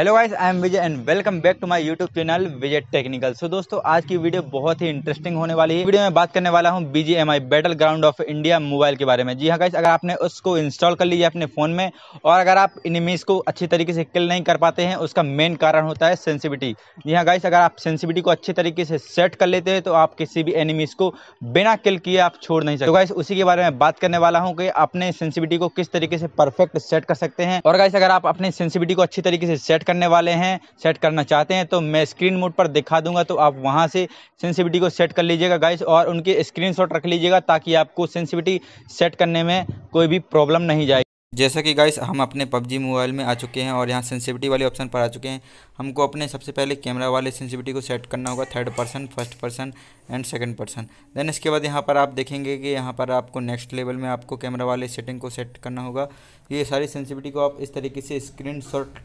hello guys I am Vijay and welcome back to my YouTube channel Vijay technical so दोस्तों आज की video बहुत ही interesting होने वाली है वीडियो में बात करने वाला हूँ BGMI battle ground of India mobile के बारे में जी हाँ गाइस अगर आपने उसको इंस्टॉल कर लिया अपने फ़ोन में और अगर आप इनिमीज को अच्छी तरीके से किल नहीं कर पाते हैं उसका मेन कारण होता है सेंसिविटी जी हाँ गाइस अगर आप सेंसिविटी को अच्छे तरीके से सेट कर लेते हैं तो आप किसी भी एनिमीज को बिना किल किए आप छोड़ नहीं सकते गाइस तो उसी के बारे में बात करने वाला हूँ कि अपने सेंसिविटी को किस तरीके से परफेक्ट सेट कर सकते हैं और गाइस अगर आप अपने सेंसिविटी को अच्छी तरीके से सेट सेट करने वाले हैं सेट करना चाहते हैं तो मैं स्क्रीन मोड पर दिखा दूंगा तो आप वहां से सेंसिविटी को सेट कर लीजिएगा गाइस और उनके स्क्रीनशॉट रख लीजिएगा ताकि आपको सेंसिविटी सेट करने में कोई भी प्रॉब्लम नहीं जाए जैसा कि गाइस हम अपने पबजी मोबाइल में आ चुके हैं और यहाँ सेंसिविटी वाले ऑप्शन पर आ चुके हैं हमको अपने सबसे पहले कैमरा वाले सेंसिविटी को सेट करना होगा third person first person and second person then इसके बाद यहाँ पर आप देखेंगे कि यहाँ पर आपको नेक्स्ट लेवल में आपको कैमरा वाले सेटिंग को सेट करना होगा ये सारी सेंसिविटी को आप इस तरीके से स्क्रीन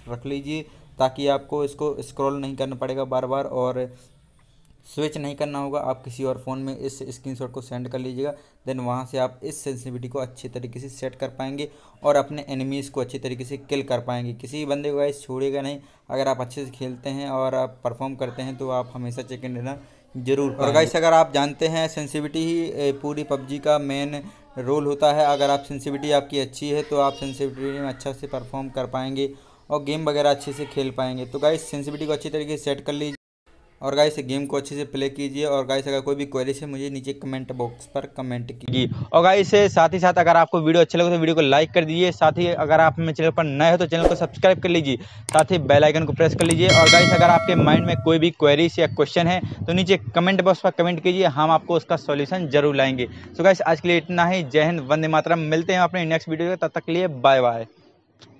रख लीजिए ताकि आपको इसको स्क्रॉल नहीं करना पड़ेगा बार बार और स्विच नहीं करना होगा आप किसी और फ़ोन में इस स्क्रीनशॉट को सेंड कर लीजिएगा देन वहाँ से आप इस सेंसिटिविटी को अच्छे तरीके से सेट कर पाएंगे और अपने एनिमीज़ को अच्छे तरीके से किल कर पाएंगे किसी बंदे को गाइस छोड़ेगा नहीं अगर आप अच्छे से खेलते हैं और आप परफॉर्म करते हैं तो आप हमेशा इन डिनर जरूर और गाइस अगर आप जानते हैं सेंसिविटी ही पूरी पबजी का मेन रोल होता है अगर आप सेंसिविटी आपकी अच्छी है तो आप सेंसिविटी में अच्छा से परफॉर्म कर पाएंगे और गेम वगैरह अच्छे से खेल पाएंगे तो गाइस सेंसिविटी को अच्छी तरीके से सेट कर लीजिए और गाइस गेम को अच्छे से प्ले कीजिए और गाइस अगर कोई भी क्वेरी है मुझे नीचे कमेंट बॉक्स पर कमेंट कीजिए और गाइस साथ ही साथ अगर आपको वीडियो अच्छा लगे तो वीडियो को लाइक कर दीजिए साथ ही अगर आप मेरे चैनल पर नए हो तो चैनल को सब्सक्राइब कर लीजिए साथ ही बेलाइकन को प्रेस कर लीजिए और गाइस अगर आपके माइंड में कोई भी क्वेरीज या क्वेश्चन है तो नीचे कमेंट बॉक्स पर कमेंट कीजिए हम आपको उसका सोल्यूशन जरूर लाएंगे सो गाइस आज के लिए इतना ही जय हिंद वंदे मातरम मिलते हैं अपने नेक्स्ट वीडियो तब तक के लिए बाय बाय